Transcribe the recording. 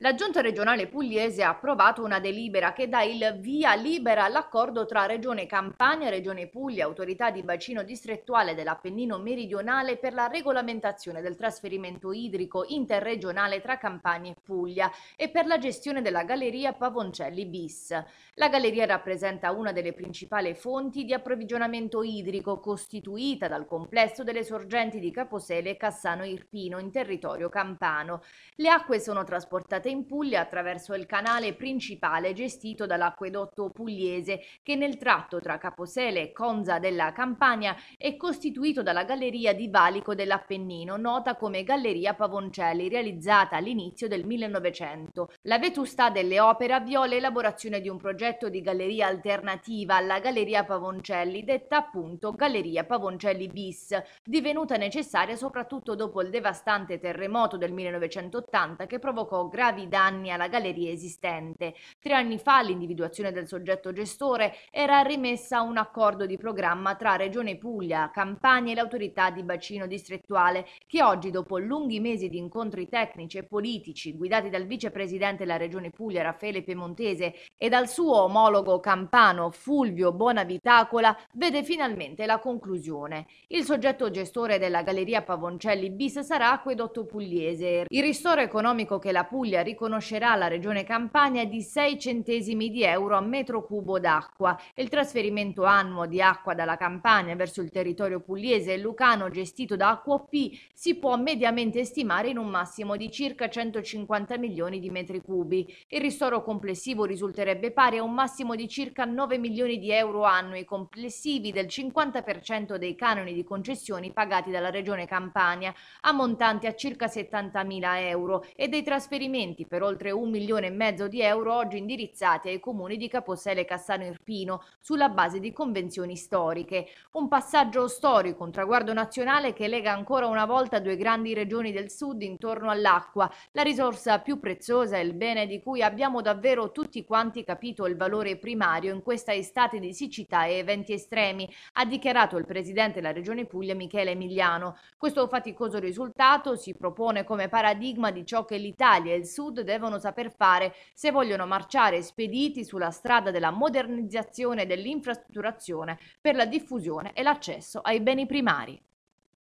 La Giunta regionale pugliese ha approvato una delibera che dà il via libera all'accordo tra Regione Campania, Regione Puglia, Autorità di Bacino Distrettuale dell'Appennino Meridionale per la regolamentazione del trasferimento idrico interregionale tra Campania e Puglia e per la gestione della galleria Pavoncelli bis. La galleria rappresenta una delle principali fonti di approvvigionamento idrico costituita dal complesso delle sorgenti di Caposele e Cassano Irpino in territorio campano. Le acque sono trasportate portate in Puglia attraverso il canale principale gestito dall'acquedotto pugliese che nel tratto tra Caposele e Conza della Campania è costituito dalla galleria di Valico dell'Appennino, nota come Galleria Pavoncelli, realizzata all'inizio del 1900. La vetustà delle opere avviò l'elaborazione di un progetto di galleria alternativa alla Galleria Pavoncelli, detta appunto Galleria Pavoncelli bis, divenuta necessaria soprattutto dopo il devastante terremoto del 1980 che provocò gravi gravi danni alla galleria esistente. Tre anni fa l'individuazione del soggetto gestore era rimessa a un accordo di programma tra Regione Puglia, Campania e l'autorità di bacino distrettuale che oggi, dopo lunghi mesi di incontri tecnici e politici guidati dal vicepresidente della Regione Puglia Raffaele Piemontese e dal suo omologo campano Fulvio Bonavitacola, vede finalmente la conclusione. Il soggetto gestore della galleria Pavoncelli bis sarà Acquedotto Pugliese. Il ristoro economico che la Puglia riconoscerà alla Regione Campania di 6 centesimi di euro a metro cubo d'acqua. Il trasferimento annuo di acqua dalla Campania verso il territorio pugliese e lucano gestito da Acquop si può mediamente stimare in un massimo di circa 150 milioni di metri cubi. Il ristoro complessivo risulterebbe pari a un massimo di circa 9 milioni di euro annui complessivi del 50% dei canoni di concessioni pagati dalla Regione Campania, ammontanti a circa 70 mila euro e dei trasferimenti finanziamenti per oltre un milione e mezzo di euro oggi indirizzati ai comuni di Caposele e Cassano Irpino sulla base di convenzioni storiche. Un passaggio storico, un traguardo nazionale che lega ancora una volta due grandi regioni del sud intorno all'acqua, la risorsa più preziosa e il bene di cui abbiamo davvero tutti quanti capito il valore primario in questa estate di siccità e eventi estremi, ha dichiarato il presidente della Regione Puglia Michele Emiliano. Questo faticoso risultato si propone come paradigma di ciò che l'Italia e il Sud devono saper fare se vogliono marciare spediti sulla strada della modernizzazione dell'infrastrutturazione per la diffusione e l'accesso ai beni primari.